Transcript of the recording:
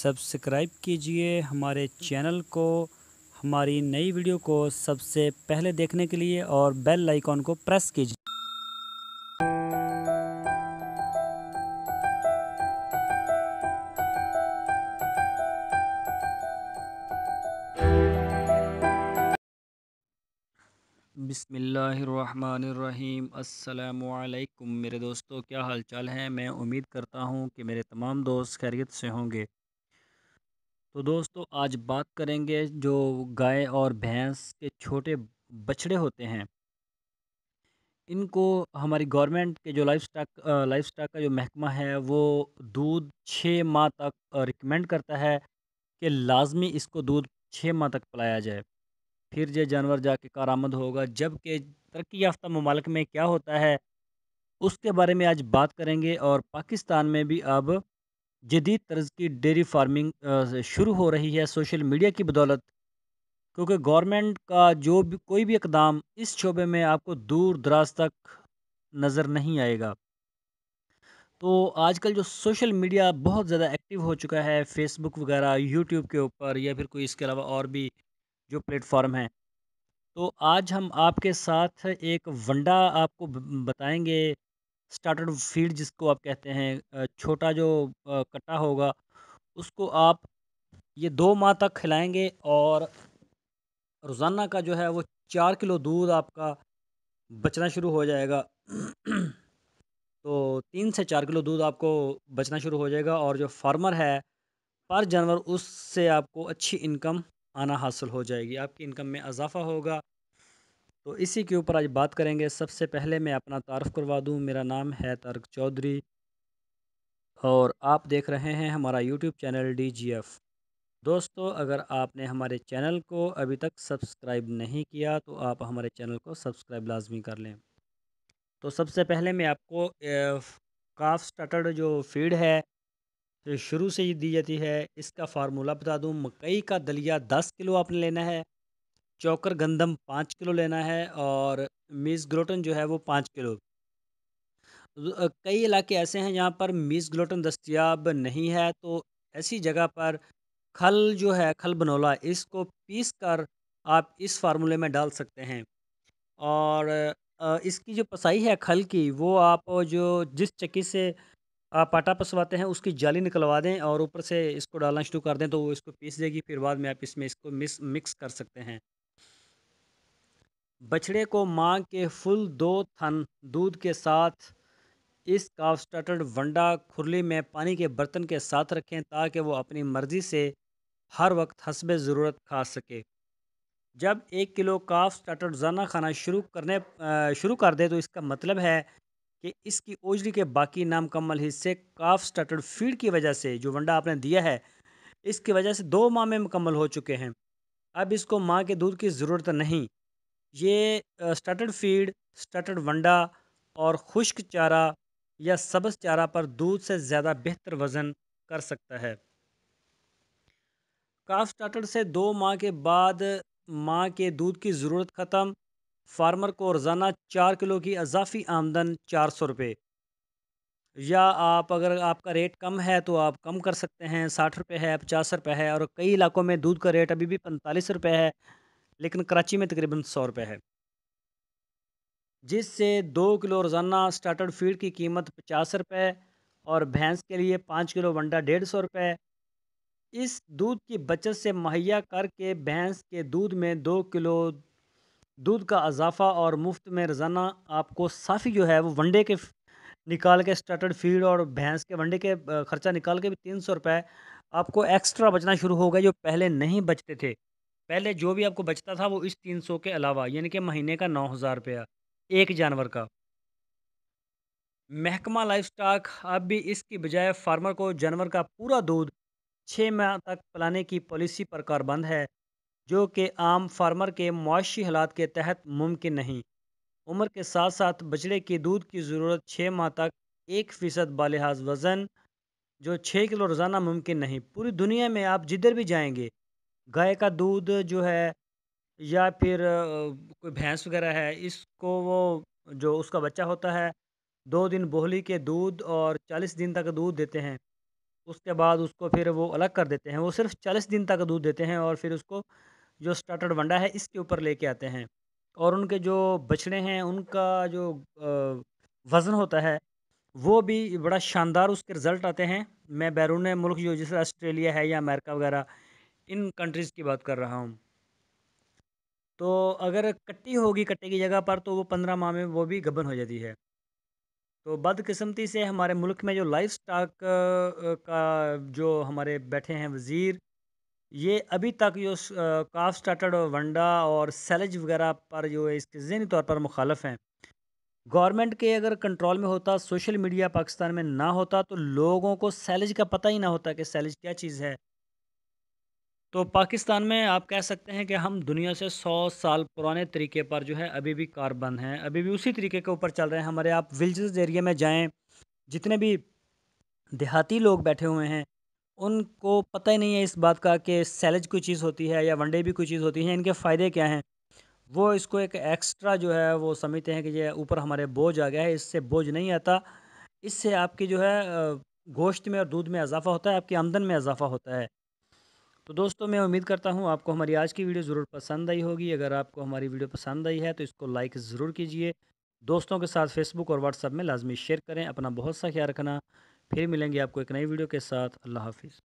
subscribe کیجئے ہمارے channel کو ہماری نئی ویڈیو کو سب سے پہلے دیکھنے کے لیے اور بیل آئیکن کو پریس کیجئے بسم اللہ الرحمن الرحیم السلام علیکم میرے دوستو کیا حال چال ہیں میں امید کرتا ہوں کہ میرے تمام دوست خیریت سے ہوں گے تو دوستو آج بات کریں گے جو گائے اور بھینس کے چھوٹے بچھڑے ہوتے ہیں ان کو ہماری گورنمنٹ کے جو لائف سٹاک لائف سٹاک کا جو محکمہ ہے وہ دودھ چھ ماہ تک ریکمینڈ کرتا ہے کہ لازمی اس کو دودھ چھ ماہ تک پلایا جائے پھر یہ جانور جا کے کارآمد ہوگا جب کہ ترقی یافتہ ممالک میں کیا ہوتا ہے اس کے بارے میں آج بات کریں گے اور پاکستان میں بھی اب جدید طرز کی ڈیری فارمنگ شروع ہو رہی ہے سوشل میڈیا کی بدولت کیونکہ گورنمنٹ کا جو بھی کوئی بھی اقدام اس شعبے میں آپ کو دور دراز تک نظر نہیں آئے گا تو آج کل جو سوشل میڈیا بہت زیادہ ایکٹیو ہو چکا ہے فیس بک وغیرہ یوٹیوب کے اوپر یا پھر کوئی اس کے علاوہ اور بھی جو پلیٹ فارم ہیں تو آج ہم آپ کے ساتھ ایک ونڈا آپ کو بتائیں گے اسٹارٹر فیڈ جس کو آپ کہتے ہیں چھوٹا جو کٹا ہوگا اس کو آپ یہ دو ماہ تک کھلائیں گے اور روزانہ کا جو ہے وہ چار کلو دودھ آپ کا بچنا شروع ہو جائے گا تو تین سے چار کلو دودھ آپ کو بچنا شروع ہو جائے گا اور جو فارمر ہے پر جانور اس سے آپ کو اچھی انکم آنا حاصل ہو جائے گی آپ کی انکم میں اضافہ ہوگا تو اسی کے اوپر آج بات کریں گے سب سے پہلے میں اپنا تعارف کروا دوں میرا نام ہے تارک چودھری اور آپ دیکھ رہے ہیں ہمارا YouTube channel D G F دوستو اگر آپ نے ہمارے چینل کو ابھی تک سبسکرائب نہیں کیا تو آپ ہمارے چینل کو سبسکرائب لازمی کر لیں تو سب سے پہلے میں آپ کو کاف سٹٹڈ جو فیڈ ہے شروع سے ہی دی جاتی ہے اس کا فارمولہ بتا دوں مکئی کا دلیا دس کلو آپ نے لینا ہے چوکر گندم پانچ کلو لینا ہے اور میز گلوٹن جو ہے وہ پانچ کلو کئی علاقے ایسے ہیں جہاں پر میز گلوٹن دستیاب نہیں ہے تو ایسی جگہ پر کھل جو ہے کھل بنولا اس کو پیس کر آپ اس فارمولے میں ڈال سکتے ہیں اور اس کی جو پسائی ہے کھل کی وہ آپ جو جس چکی سے آپ آٹا پسواتے ہیں اس کی جالی نکلوا دیں اور اوپر سے اس کو ڈالنا شروع کر دیں تو وہ اس کو پیس دے گی پھر بعد میں آپ اس میں اس کو مس مکس کر سکتے ہیں بچھڑے کو ماں کے فل دو تھن دودھ کے ساتھ اس کاف ونڈا کھرلی میں پانی کے برتن کے ساتھ رکھیں تاکہ وہ اپنی مرضی سے ہر وقت حسب ضرورت کھا سکے جب ایک کلو کاف اسٹاٹڈ زنا کھانا شروع کرنے شروع کر دے تو اس کا مطلب ہے کہ اس کی اوجری کے باقی نامکمل حصے کاف اسٹاٹڈ فیڈ کی وجہ سے جو ونڈا آپ نے دیا ہے اس کی وجہ سے دو ماہ میں مکمل ہو چکے ہیں اب اس کو ماں کے دودھ کی ضرورت نہیں یہ اسٹڈ فیڈ اسٹڈ ونڈا اور خشک چارہ یا سبز چارہ پر دودھ سے زیادہ بہتر وزن کر سکتا ہے کاف اسٹاٹر سے دو ماہ کے بعد ماہ کے دودھ کی ضرورت ختم فارمر کو روزانہ چار کلو کی اضافی آمدن چار سو روپے یا آپ اگر آپ کا ریٹ کم ہے تو آپ کم کر سکتے ہیں ساٹھ روپے ہے پچاس روپے ہے اور کئی علاقوں میں دودھ کا ریٹ ابھی بھی پینتالیس روپے ہے لیکن کراچی میں تقریباً سو روپے ہے جس سے دو کلو روزانہ اسٹارٹڈ فیڈ کی قیمت پچاس روپے اور بھینس کے لیے پانچ کلو ونڈا ڈیڑھ سو روپے اس دودھ کی بچت سے مہیا کر کے بھینس کے دودھ میں دو کلو دودھ کا اضافہ اور مفت میں روزانہ آپ کو صافی جو ہے وہ ونڈے کے نکال کے اسٹارٹڈ فیڈ اور بھینس کے ونڈے کے خرچہ نکال کے بھی تین سو روپے آپ کو ایکسٹرا بچنا شروع ہو گیا جو پہلے نہیں بچتے تھے پہلے جو بھی آپ کو بچتا تھا وہ اس تین سو کے علاوہ یعنی کہ مہینے کا نو ہزار روپیہ ایک جانور کا محکمہ لائف سٹاک اب بھی اس کی بجائے فارمر کو جانور کا پورا دودھ چھ ماہ تک پلانے کی پالیسی پر کاربند ہے جو کہ عام فارمر کے معاشی حالات کے تحت ممکن نہیں عمر کے ساتھ ساتھ بچڑے کی دودھ کی ضرورت چھ ماہ تک ایک فیصد بالحاظ وزن جو چھ کلو روزانہ ممکن نہیں پوری دنیا میں آپ جدھر بھی جائیں گے گائے کا دودھ جو ہے یا پھر کوئی بھینس وغیرہ ہے اس کو وہ جو اس کا بچہ ہوتا ہے دو دن بہلی کے دودھ اور چالیس دن تک دودھ دیتے ہیں اس کے بعد اس کو پھر وہ الگ کر دیتے ہیں وہ صرف چالیس دن تک دودھ دیتے ہیں اور پھر اس کو جو سٹارٹڈ ونڈا ہے اس کے اوپر لے کے آتے ہیں اور ان کے جو بچڑے ہیں ان کا جو وزن ہوتا ہے وہ بھی بڑا شاندار اس کے رزلٹ آتے ہیں میں بیرون ملک جو جیسے آسٹریلیا ہے یا امریکہ وغیرہ ان کنٹریز کی بات کر رہا ہوں تو اگر کٹی ہوگی کٹی کی جگہ پر تو وہ پندرہ ماہ میں وہ بھی گبن ہو جاتی ہے تو بد قسمتی سے ہمارے ملک میں جو لائف سٹاک کا جو ہمارے بیٹھے ہیں وزیر یہ ابھی تک جو کاف سٹارٹڈ ونڈا اور سیلج وغیرہ پر جو ہے اس کے ذہنی طور پر مخالف ہیں گورنمنٹ کے اگر کنٹرول میں ہوتا سوشل میڈیا پاکستان میں نہ ہوتا تو لوگوں کو سیلج کا پتہ ہی نہ ہوتا کہ سیلج کیا چیز ہے تو پاکستان میں آپ کہہ سکتے ہیں کہ ہم دنیا سے سو سال پرانے طریقے پر جو ہے ابھی بھی بند ہیں ابھی بھی اسی طریقے کے اوپر چل رہے ہیں ہمارے آپ ولیجز ایریے میں جائیں جتنے بھی دیہاتی لوگ بیٹھے ہوئے ہیں ان کو پتہ ہی نہیں ہے اس بات کا کہ سیلج کوئی چیز ہوتی ہے یا ون ڈے بھی کوئی چیز ہوتی ہے ان کے فائدے کیا ہیں وہ اس کو ایک ایکسٹرا جو ہے وہ سمجھتے ہیں کہ یہ اوپر ہمارے بوجھ آ گیا ہے اس سے بوجھ نہیں آتا اس سے آپ کی جو ہے گوشت میں اور دودھ میں اضافہ ہوتا ہے آپ کی آمدن میں اضافہ ہوتا ہے تو دوستوں میں امید کرتا ہوں آپ کو ہماری آج کی ویڈیو ضرور پسند آئی ہوگی اگر آپ کو ہماری ویڈیو پسند آئی ہے تو اس کو لائک ضرور کیجئے دوستوں کے ساتھ فیس بک اور واٹس اپ میں لازمی شیئر کریں اپنا بہت سا خیال رکھنا پھر ملیں گے آپ کو ایک نئی ویڈیو کے ساتھ اللہ حافظ